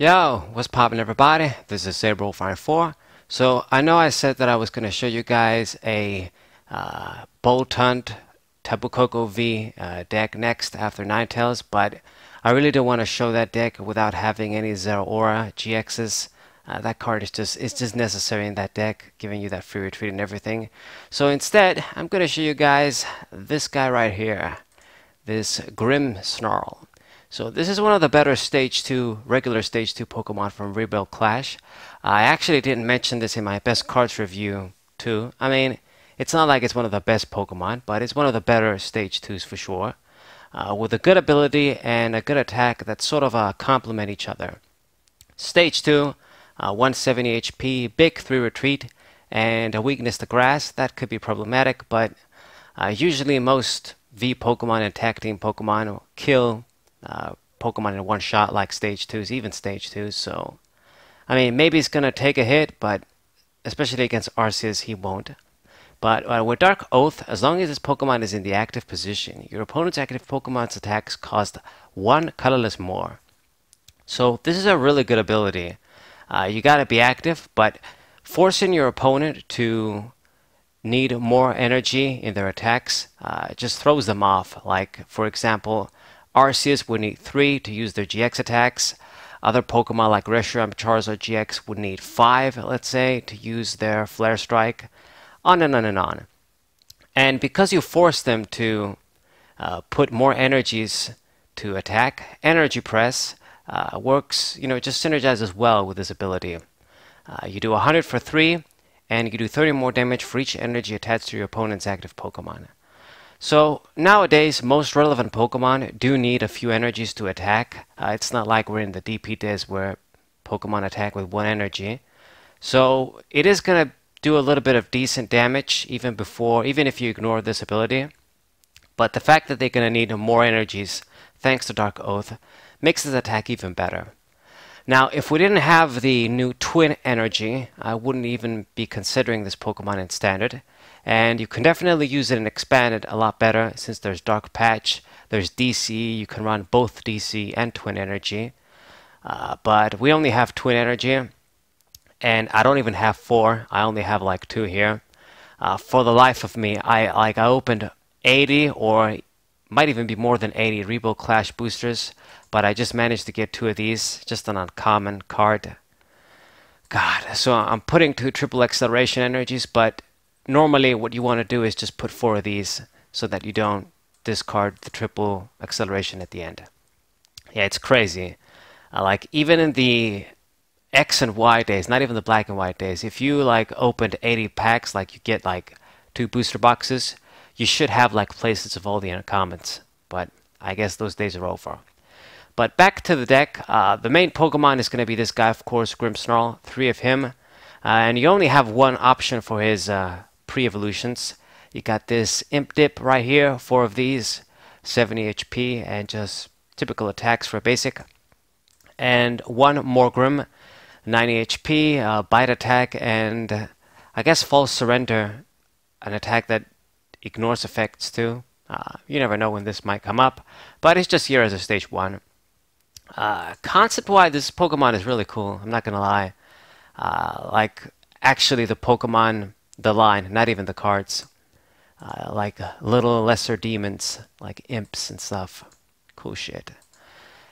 Yo, what's poppin' everybody? This is Sabro54. So I know I said that I was going to show you guys a uh, Bolt Hunt Tapu V uh, deck next after Nine Tails, but I really don't want to show that deck without having any Zero Aura GXs. Uh, that card is just it's just necessary in that deck, giving you that free retreat and everything. So instead, I'm going to show you guys this guy right here, this Grim Snarl. So this is one of the better Stage 2, regular Stage 2 Pokemon from Rebuild Clash. I actually didn't mention this in my best cards review too. I mean, it's not like it's one of the best Pokemon, but it's one of the better Stage 2s for sure. Uh, with a good ability and a good attack that sort of uh, complement each other. Stage 2, uh, 170 HP, big 3 retreat, and a weakness to grass. That could be problematic, but uh, usually most V Pokemon and Pokemon team Pokemon kill uh, Pokemon in one shot like stage twos, even stage twos. So, I mean, maybe he's gonna take a hit, but especially against Arceus, he won't. But uh, with Dark Oath, as long as this Pokemon is in the active position, your opponent's active Pokemon's attacks cost one colorless more. So this is a really good ability. Uh, you gotta be active, but forcing your opponent to need more energy in their attacks uh, just throws them off. Like, for example, Arceus would need 3 to use their GX attacks. Other Pokemon like Reshiram, Charizard GX would need 5, let's say, to use their Flare Strike. On and on and on. And because you force them to uh, put more energies to attack, Energy Press uh, works, you know, just synergizes well with this ability. Uh, you do 100 for 3, and you do 30 more damage for each energy attached to your opponent's active Pokemon. So nowadays, most relevant Pokemon do need a few energies to attack. Uh, it's not like we're in the DP days where Pokemon attack with one energy. So it is going to do a little bit of decent damage even before, even if you ignore this ability. But the fact that they're going to need more energies thanks to Dark Oath makes this attack even better. Now, if we didn't have the new Twin Energy, I wouldn't even be considering this Pokemon in Standard and you can definitely use it and expand it a lot better since there's dark patch there's DC you can run both DC and twin energy uh, but we only have twin energy and I don't even have four I only have like two here uh, for the life of me I like I opened 80 or might even be more than 80 Rebo Clash boosters, but I just managed to get two of these, just an uncommon card. God, so I'm putting two triple acceleration energies, but normally what you want to do is just put four of these so that you don't discard the triple acceleration at the end. Yeah, it's crazy. Uh, like even in the X and Y days, not even the black and white days, if you like opened 80 packs, like you get like two booster boxes, you should have like places of all the uncommons. But I guess those days are over. But back to the deck, uh, the main Pokemon is going to be this guy, of course, Grimmsnarl, three of him. Uh, and you only have one option for his uh, pre-evolutions. You got this imp dip right here, four of these, 70 HP, and just typical attacks for basic. And one Morgrim, 90 HP, uh, bite attack, and I guess false surrender, an attack that ignores effects too. Uh, you never know when this might come up, but it's just here as a stage one. Uh, concept-wise, this Pokemon is really cool. I'm not gonna lie. Uh, like actually, the Pokemon the line, not even the cards. Uh, like uh, little lesser demons, like imps and stuff. Cool shit.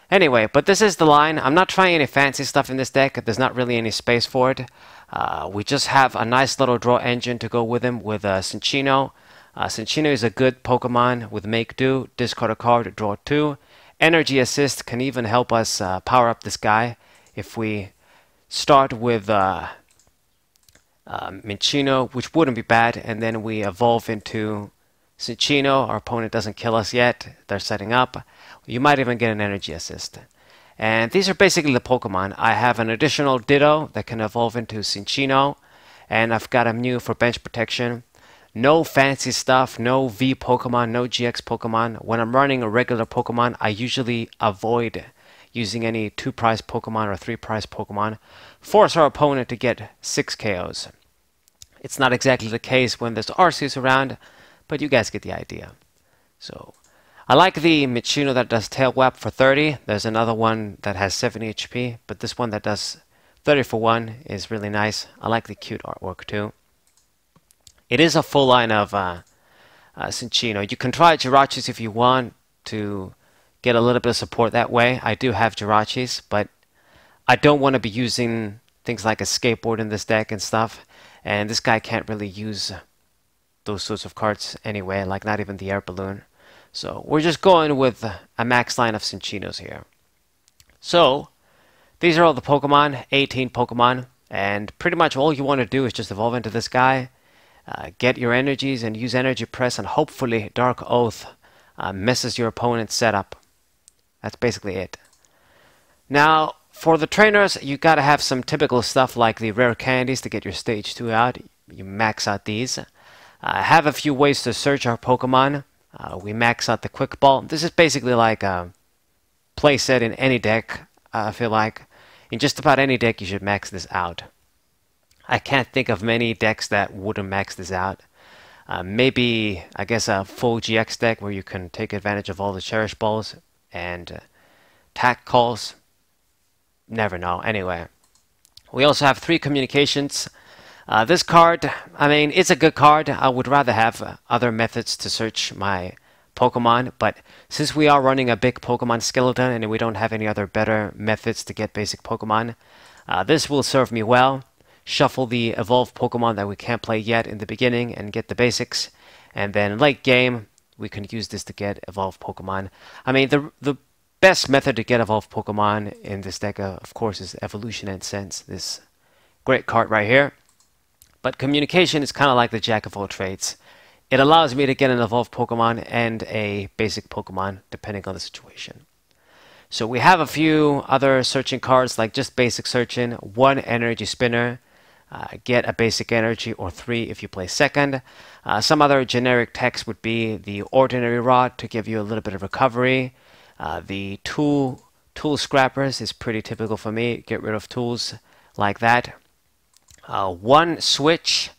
Anyway, but this is the line. I'm not trying any fancy stuff in this deck. There's not really any space for it. Uh, we just have a nice little draw engine to go with him with uh, Cinchino. Uh, Cinchino is a good Pokemon with Make Do, discard a card, draw two. Energy Assist can even help us uh, power up this guy if we start with uh, um, Minchino, which wouldn't be bad, and then we evolve into Cinchino. Our opponent doesn't kill us yet. They're setting up. You might even get an energy assist. And these are basically the Pokemon. I have an additional Ditto that can evolve into Cinchino, and I've got a Mew for bench protection. No fancy stuff, no V Pokemon, no GX Pokemon. When I'm running a regular Pokemon, I usually avoid using any two prize Pokemon or three prize Pokemon, force our opponent to get six KOs. It's not exactly the case when there's Arceus around, but you guys get the idea. So, I like the Michino that does Tail Whap for 30. There's another one that has 70 HP, but this one that does 30 for 1 is really nice. I like the cute artwork too. It is a full line of uh, uh, Cinchino. You can try Jirachis if you want to get a little bit of support that way. I do have Jirachis, but I don't want to be using things like a skateboard in this deck and stuff. And this guy can't really use those sorts of cards anyway, like not even the air balloon. So we're just going with a max line of Cinchinos here. So these are all the Pokemon, 18 Pokemon, and pretty much all you want to do is just evolve into this guy, uh, get your energies and use Energy Press, and hopefully Dark Oath uh, messes your opponent's setup. That's basically it. Now, for the trainers, you gotta have some typical stuff like the rare candies to get your stage 2 out. You max out these. Uh, I uh, have a few ways to search our Pokemon. Uh, we max out the Quick Ball. This is basically like a playset in any deck, uh, I feel like. In just about any deck, you should max this out. I can't think of many decks that wouldn't max this out. Uh, maybe, I guess, a full GX deck where you can take advantage of all the Cherish Balls and uh, calls. Never know. Anyway, we also have three communications. Uh, this card, I mean, it's a good card. I would rather have uh, other methods to search my Pokemon, but since we are running a big Pokemon skeleton and we don't have any other better methods to get basic Pokemon, uh, this will serve me well. Shuffle the evolved Pokemon that we can't play yet in the beginning and get the basics, and then late game, we can use this to get evolved Pokemon. I mean, the the best method to get evolved Pokemon in this deck, uh, of course, is Evolution and Sense, this great card right here. But Communication is kind of like the Jack of all trades. It allows me to get an evolved Pokemon and a basic Pokemon, depending on the situation. So we have a few other searching cards, like just basic searching, one energy spinner, uh, get a basic energy or 3 if you play second. Uh, some other generic text would be the ordinary rod to give you a little bit of recovery. Uh, the tool, tool scrappers is pretty typical for me. Get rid of tools like that. Uh, one switch.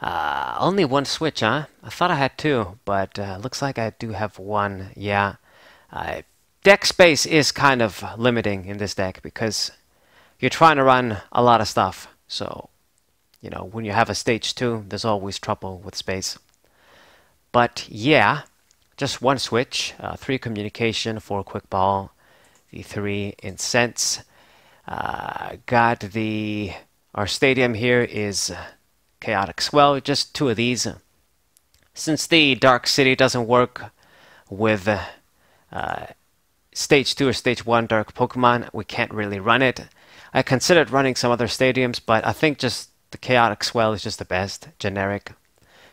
Uh, only one switch, huh? I thought I had two, but uh, looks like I do have one, yeah. deck space is kind of limiting in this deck because you're trying to run a lot of stuff. So you know, when you have a stage 2, there's always trouble with space. But yeah, just one switch, uh, 3 communication, 4 quick ball, the 3 in sense. Uh, got the, our stadium here is chaotic swell, just two of these. Since the Dark City doesn't work with uh, stage 2 or stage 1 Dark Pokemon, we can't really run it. I considered running some other stadiums, but I think just the Chaotic Swell is just the best, generic,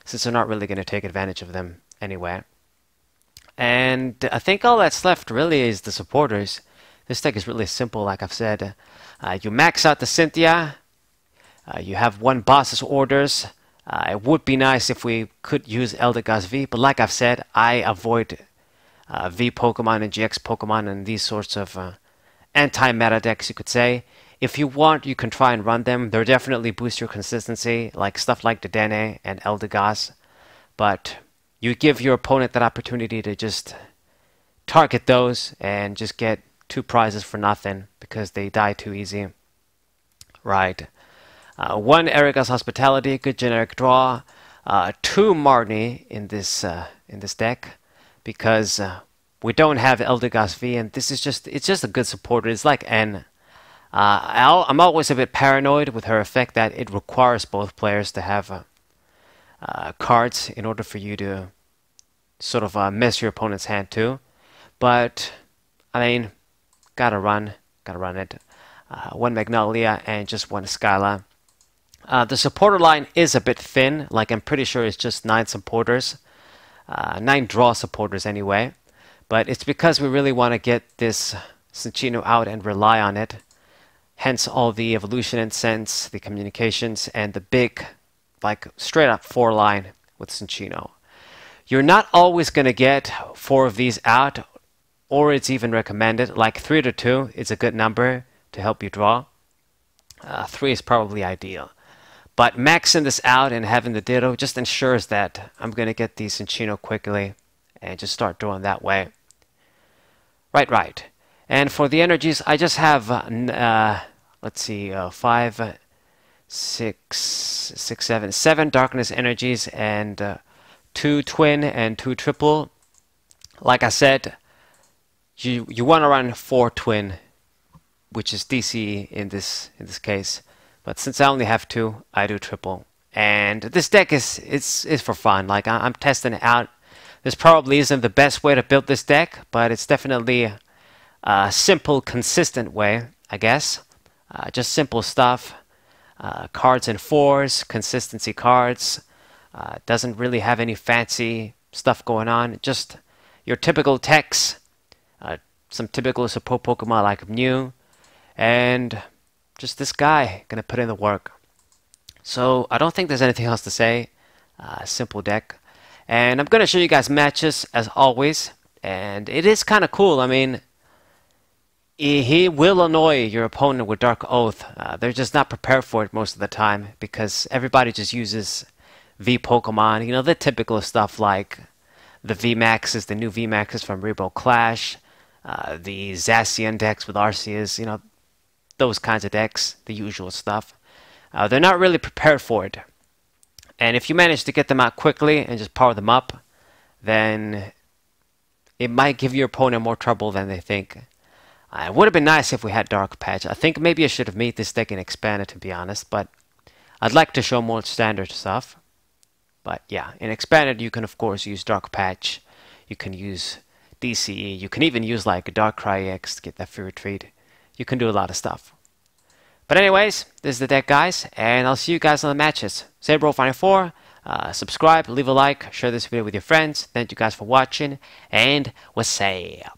since they're not really going to take advantage of them anywhere. And I think all that's left really is the supporters. This deck is really simple, like I've said. Uh, you max out the Cynthia, uh, you have one boss's orders. Uh, it would be nice if we could use Eldegoss V, but like I've said, I avoid uh, V Pokemon and GX Pokemon and these sorts of uh, anti-meta decks, you could say. If you want, you can try and run them. They'll definitely boost your consistency, like stuff like Dedenne and Eldegoss. But you give your opponent that opportunity to just target those and just get two prizes for nothing because they die too easy. Right. Uh, one Erika's Hospitality, good generic draw. Uh, two Marnie in this uh, in this deck because uh, we don't have Eldegoss V, and this is just it's just a good supporter. It's like N uh, I'm always a bit paranoid with her effect that it requires both players to have uh, uh, cards in order for you to sort of uh, mess your opponent's hand too. But I mean, gotta run, gotta run it. Uh, one Magnolia and just one Skyla. Uh, the supporter line is a bit thin, like I'm pretty sure it's just nine supporters, nine draw supporters anyway. But it's because we really want to get this Cinchino out and rely on it. Hence all the evolution and sense, the communications, and the big, like straight up four line with Cinchino. You're not always going to get four of these out, or it's even recommended. Like three to two is a good number to help you draw. Uh, three is probably ideal. But maxing this out and having the ditto just ensures that I'm going to get these Cinchino quickly and just start drawing that way. Right, right. And for the energies, I just have, uh, uh, let's see, uh, five, six, six, seven, seven darkness energies and uh, two twin and two triple. Like I said, you you want to run four twin, which is DC in this in this case. But since I only have two, I do triple. And this deck is it's is for fun. Like I, I'm testing it out. This probably isn't the best way to build this deck, but it's definitely uh, simple, consistent way, I guess. Uh, just simple stuff. Uh, cards and fours, consistency cards. Uh, doesn't really have any fancy stuff going on. Just your typical techs. Uh, some typical support Pokemon like Mew. And just this guy gonna put in the work. So I don't think there's anything else to say. Uh, simple deck. And I'm gonna show you guys matches as always. And it is kind of cool. I mean, he will annoy your opponent with Dark Oath. Uh, they're just not prepared for it most of the time because everybody just uses V Pokemon. You know, the typical stuff like the Maxes, the new Maxes from Rebel Clash, uh, the Zacian decks with Arceus, you know, those kinds of decks, the usual stuff. Uh, they're not really prepared for it. And if you manage to get them out quickly and just power them up, then it might give your opponent more trouble than they think. Uh, it would have been nice if we had Dark Patch. I think maybe I should have made this deck and expanded to be honest, but I'd like to show more standard stuff. But yeah, in expanded you can of course use Dark Patch, you can use DCE, you can even use like Dark Cry X to get that free retreat. You can do a lot of stuff. But anyways, this is the deck guys, and I'll see you guys on the matches. "Bro Final 4, uh, subscribe, leave a like, share this video with your friends. Thank you guys for watching, and wassail!